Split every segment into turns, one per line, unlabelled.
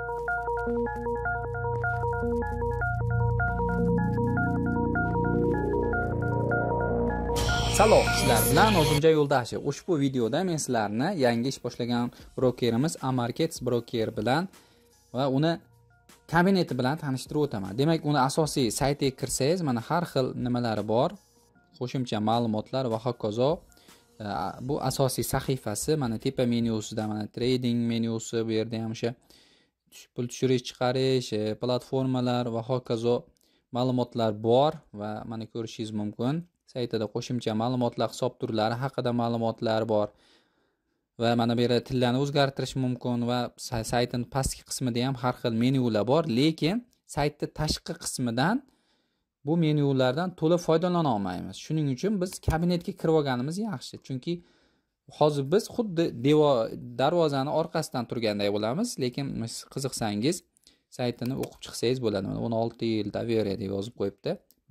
Salom, sizlar bilan Ozimjon Yo'ldashev. Ushbu videoda men sizlarni yangi ish boshlagan brokerimiz Amarkets broker bilan va uni kabineti bilan tanishtirib o'taman. Demak, uni asosiy saytiga kirsangiz, mana har xil nimalari bor, qo'shimcha ma'lumotlar va hokazo. Bu asosiy sahifasi, mana tepa menyusida mana trading menyusi bu yerda ham o'sha pul tushirish chiqarish e, platformalar va hokazo ma'lumotlar bor va mana ko'rishingiz mumkin saytida qo'shimcha ma'lumotlar hisob turlari haqida ma'lumotlar bor va mana bu yerda tillarni o'zgartirish mumkin va saytini pastki qismida ham har xil menyular bor lekin saytni tashqi qismidan bu menyulardan to'la foydalana olmaymiz shuning uchun biz kabinetga kirib olganimiz yaxshi chunki hozir biz xuddi devor darvozani orqasidan turganday bo'lamiz lekin siz qiziqsangiz saytini o'qib chiqsangiz bo'ladi mana o'n olti yil доверие deb yozib qo'yibdi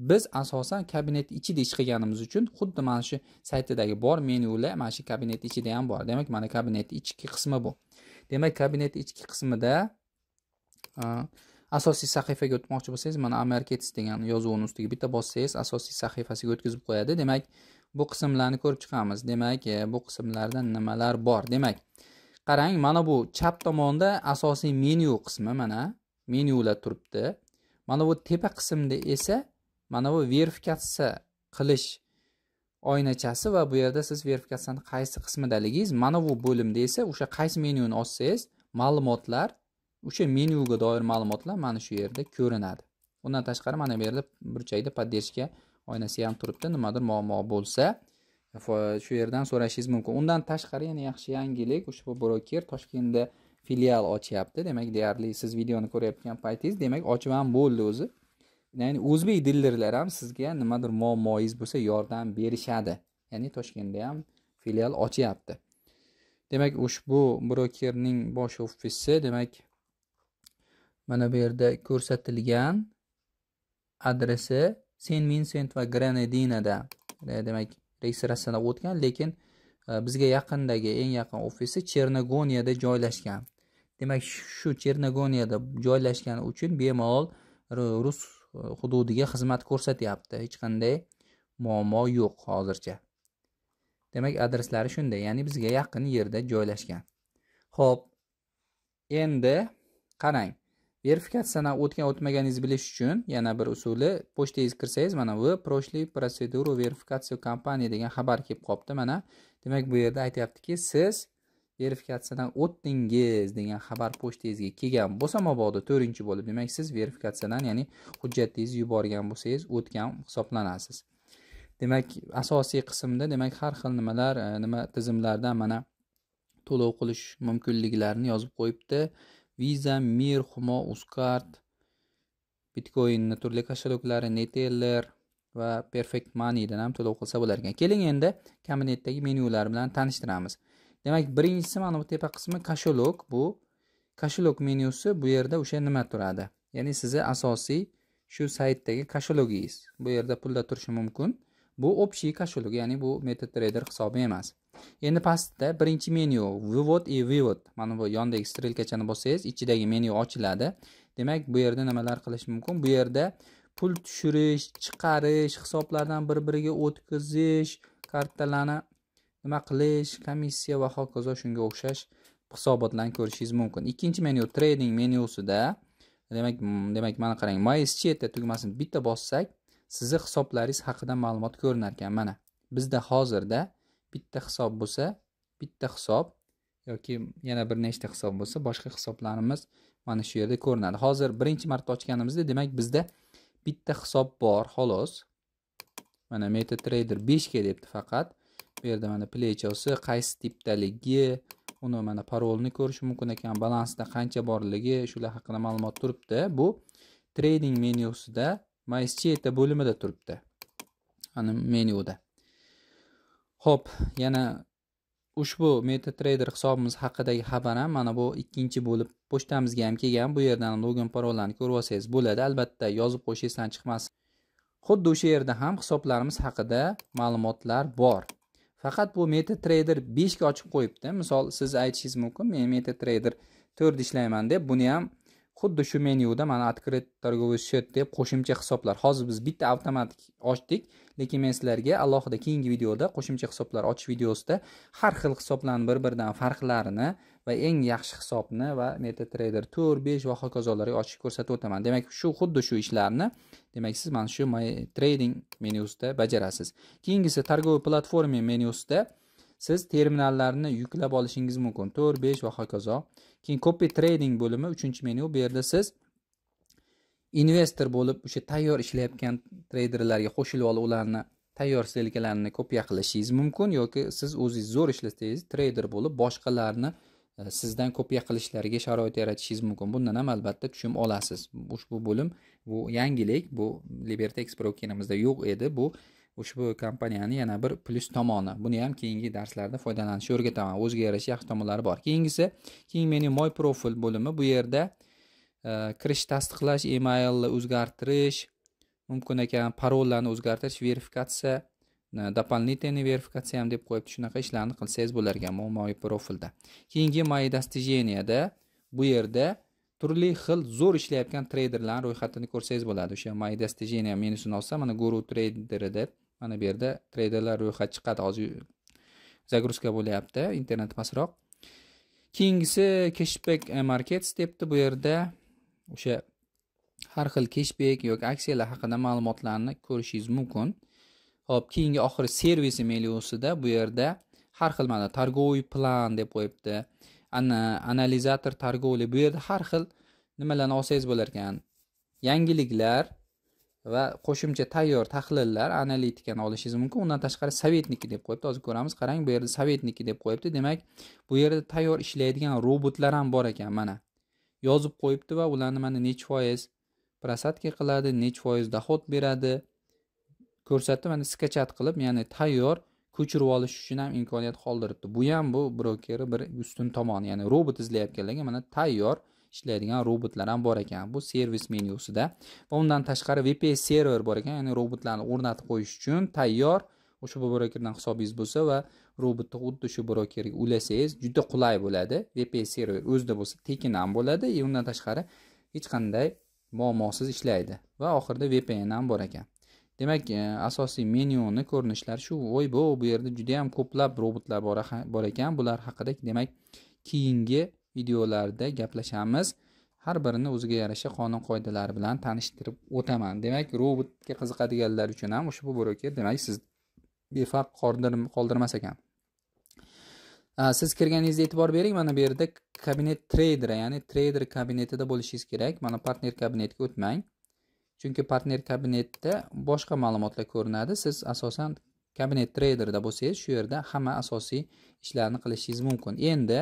biz asosan kabinet ichida ish qilganimiz uchun xuddi mana shu saytidagi bor menyular mana shu kabinet ichida ham bor demak mana kabinet ichki qismi bu demak kabinet ichki qismida asosiy sahifaga o'tmoqchi bo'lsangiz mana amerkets degan yozuvni ustiga bitta bossangiz asosiy sahifasiga o'tkazib qo'yadi demak bu qismlarni ko'rib chiqamiz demak e, bu qismlarda nimalar bor demak qarang mana bu chap tomonda asosiy menyu qismi mana menyular turibdi mana bu tepa qismda esa mana bu verifikatsiya qilish oynachasi va bu yerda siz verifikatsiyani qaysi qismidaligingiz mana bu bo'limda esa o'sha qaysi menyuni ochsangiz ma'lumotlar o'sha menyuga doir ma'lumotlar mana shu yerda ko'rinadi bundan tashqari mana bu yerda burchakda поддержка oynasi ham turibdi nimadir muammo bo'lsa shu yerdan so'rashingiz mumkin undan tashqari yana yaxshi yangilik ushbu broker toshkentda filial ochyapti demak deyarli siz videoni ko'rayotgan paytingiz demak ochib ham bo'ldi o'zi ya'ni o'zbek dillerlar ham sizga nimadir muammoyingiz bo'lsa yordam berishadi ya'ni toshkentda ham filial ochyapti demak ushbu brokerning bosh ofisi demak mana bu yerda ko'rsatilgan adresi sen minsent va granadinada e, demak registratsiyadan o'tgan lekin e, bizga yaqindagi eng yaqin ofisi chernogoniyada joylashgan demak shu chernogoniyada joylashgani uchun bemalol rus e, hududiga xizmat ko'rsatyapti hech qanday muammo yo'q hozircha demak adreslari shunday ya'ni bizga yaqin yerda joylashgan ho'p endi qarang verifikatsiyadan o'tgan o'tmaganingizni bilish uchun yana bir usuli pochtangizga kirsangiz mana bu прошли процедуру verifikatsiya компании degan xabar kelib qolibdi mana demak bu yerda aytyaptiki siz verifikatsiyadan o'tdingiz degan xabar pochtangizga kelgan bo'lsa mabodo to'rtinchi bo'lib demak siz verifikatsiyadan ya'ni hujjatingizni yuborgan bo'lsangiz o'tgan hisoblanasiz demak asosiy qismda demak har xil nimalar e, nima tizimlardan mana to'lov qilish mumkinliklarini yozib qo'yibdi visa mir humo uzcard bitcoinni turli koshelyoklari neteller va perfect moneydan ham to'lov qilsa bo'lar ekan keling endi kabinetdagi menyular bilan tanishtiramiz demak birinchisi mana bu tepa qismi kashelok bu kashelok menyusi bu yerda o'sha nima turadi ya'ni sizni asosiy shu saytdagi kashalogingiz bu yerda pulda turishi mumkin bu общий кошелек ya'ni bu metatrader hisobi emas endi pastda birinchi menyu вывод и вывод mana bu yondagi strelkachani bossangiz ichidagi menyu ochiladi demak bu yerda nimalar qilish mumkin bu yerda pul tushirish chiqarish hisoblardan bir biriga o'tkazish kartalarni nima qilish komissiya va hokazo shunga o'xshash hisobotlarni ko'rishingiz mumkin ikkinchi menyu trading menyusida demak demak mana qarang my счеты tugmasini bitta bossak sizni hisoblaringiz haqida ma'lumot ko'rinar ekan mana bizda hozirda bitta hisob bo'lsa bitta hisob yoki yana bir nechta hisob bo'lsa boshqa hisoblarimiz mana shu yerda ko'rinadi hozir birinchi marta ochganimizda demak bizda bitta hisob bor xolos mana metatrader 5 ga debdi faqat bu yerda mana plechasi qaysi tipdaligi uni mana parolni ko'rish mumkin ekan balansda qancha borligi shular haqida ma'lumot turibdi bu trading menyusida mayscheta bo'limida turibdi ana menyuda ho'p yana ushbu metatrader hisobimiz haqidagi xabar ham mana bu ikkinchi bo'lib pochtamizga ham kelgan bu yerdan login parollarni ko'rib olsangiz bo'ladi albatta yozib qo'yish esdan chiqmasin xuddi o'sha yerda ham hisoblarimiz haqida ma'lumotlar bor faqat bu metatrader beshga ochib qo'yibdi misol siz aytishingiz mumkin men metatrader to'rtda ishlayman deb buni ham xuddi shu menyuda mana открыт торговый счет deb qo'shimcha hisoblar hozir biz bitta avtomatik ochdik lekin men sizlarga alohida keyingi videoda qo'shimcha hisoblar ochish videosida har xil hisoblarni bir biridan farqlarini va eng yaxshi hisobni va metatrader to'rt besh va hokazolarga ochishni ko'rsatib o'taman demak shu xuddi shu ishlarni demak siz mana shu my trading menyusida bajarasiz keyingisi торговый platforma menyusida siz terminallarni yuklab olishingiz mumkin to'rt besh va hokazo keyin copy trading bo'limi uchinchi menyu bu yerda siz investor bo'lib o'sha tayyor ishlayotgan treyderlarga qo'shilib olib ularni tayyor stelkalarni kopiya qilishingiz mumkin yoki siz o'zingiz zo'r ishlasangiz treyder bo'lib boshqalarni e, sizdan kopiya qilishlariga sharoit yaratishingiz mumkin bundan ham albatta tushum olasiz ushbu bo'lim bu yangilik bu libertex brokerimizda yo'q edi bu ushbu kompaniyani yana bir plyus tomoni buni ham keyingi darslarda foydalanishni o'rgataman o'ziga yarasha yaxshi tomonlari bor keyingisi keyin menyu moy profil bo'limi bu yerda e, kirish tasdiqlash emailni o'zgartirish mumkin ekan parollarni o'zgartirish verifikatsiya e, дополнительный verifikatsiya ham deb qo'yibdi shunaqa ishlarni qilsangiz bo'lar ekan moy profilda keyingi мои достиженияda bu yerda turli xil zo'r ishlayotgan treyderlarni ro'yxatini ko'rsangiz bo'ladi o'sha мои достижения menyusini olsa mana guru deb mana bu yerda treyderlar ro'yxati chiqadi hozir загрузка bo'lyapti internet pastroq keyingisi keshbek markets debdi bu yerda o'sha har xil keshbek yoki aksiyalar haqida ma'lumotlarni ko'rishingiz mumkin ho'p keyingi oxiri servis menyusida bu yerda har xil mana торговый plan deb qo'yibdi ana analizator торговли bu yerda har xil nimalarni olsangiz bo'lar ekan yangiliklar va qo'shimcha tayyor tahlillar analitikani olishingiz mumkin undan tashqari sovetniki deb qo'yibdi hozir ko'ramiz qarang bu yerda sovetniki deb qo'yibdi demak bu yerda tayyor ishlaydigan robotlar ham bor ekan mana yozib qo'yibdi va ularni mana nechi foiz prosadka qiladi nechi foiz dohod beradi ko'rsatdi mana skachat qilib ya'ni tayyor ko'chirib olish uchun ham imkoniyat qoldiribdi bu ham bu brokeri bir ustun tomoni ya'ni robot izlayotganlarga mana tayyor ishlaydigan robotlar ham bor ekan bu servis menyusida va undan tashqari vps server bor ekan ya'ni robotlarni o'rnatib qo'yish uchun tayyor o'sha brokerdan hisobingiz bo'lsa va robotni xuddi shu brokerga ulasangiz juda qulay bo'ladi vps server o'zida bo'lsa tekin ham bo'ladi и e, undan tashqari hech qanday muammosiz ishlaydi va oxirida vpn ham bor ekan demak e, asosiy menyuni ko'rinishlari shu voy bu bu yerda juda yam ko'plab robotlar bor ekan bular haqida demak keyingi videolarda gaplashamiz har birini o'ziga yarasha qonun qoidalari bilan tanishtirib o'taman demak robotga qiziqadiganlar uchun ham ushbu broker demak siz befarq qoldirmas ekan siz kirganingizda e'tibor bering mana bu yerda kabinet treyderi ya'ni treyder kabinetida bo'lishingiz kerak mana partner kabinetga o'tmang chunki partner kabinetda boshqa ma'lumotlar ko'rinadi siz asosan kabinet treyderda bo'lsangiz shu yerda hamma asosiy ishlarni qilishingiz mumkin endi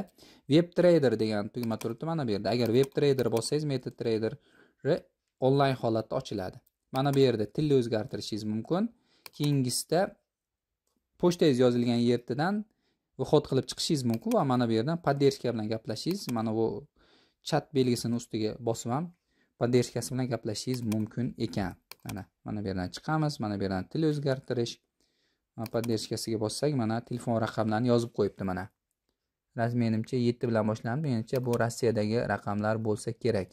web trader degan tugma turibdi mana bu yerda agar web trader bossangiz meta treyderni onlayn holatda ochiladi mana bu yerda tilni o'zgartirishingiz mumkin keyingisida pochtangiz yozilgan yerdan vihod qilib chiqishingiz mumkin va mana bu yerdan поддержка bilan gaplashingiz mana bu chat belgisini ustiga bosib ham поддержкasi bilan gaplashishingiz mumkin ekan mana mana bu yerdan chiqamiz mana bu yerdan til o'zgartirish поддержкasiga bossak mana telefon raqamlarini yozib qo'yibdi mana menimcha yetti bilan boshlandi menimcha bu rossiyadagi raqamlar bo'lsa kerak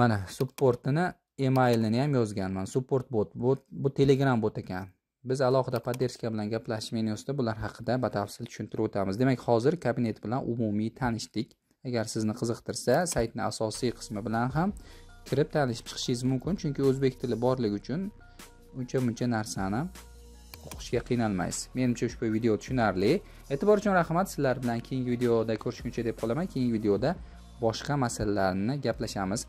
mana supportini emailini ham yozganman support bot bu, bu telegram bot ekan biz alohida поддержка bilan gaplashish menyusida bular haqida batafsil tushuntirib o'tamiz demak hozir kabinet bilan umumiy tanishdik agar sizni qiziqtirsa saytni asosiy qismi bilan ham kirib tanishib chiqishingiz mumkin chunki o'zbek tili borligi uchun uncha muncha narsani o'qishga qiynalmaysiz menimcha ushbu video tushunarli e'tibor uchun rahmat sizlar bilan keyingi videoda ko'rishguncha deb qolaman keyingi videoda boshqa masalalarni gaplashamiz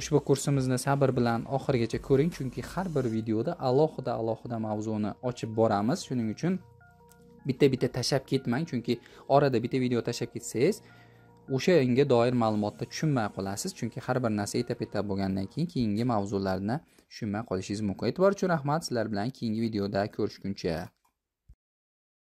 ushbu kursimizni sabr bilan oxirigacha ko'ring chunki har bir videoda alohida alohida mavzuni ochib boramiz shuning uchun bitta bitta tashlab ketmang chunki orada bitta video tashlab ketsangiz o'sha unga doir ma'lumotni tushunmay qolasiz chunki har bir narsa etap etap bo'lgandan keyin keyingi mavzularni tushunmay qolishingiz mumkin e'tibor uchun rahmat sizlar bilan keyingi videoda ko'rishguncha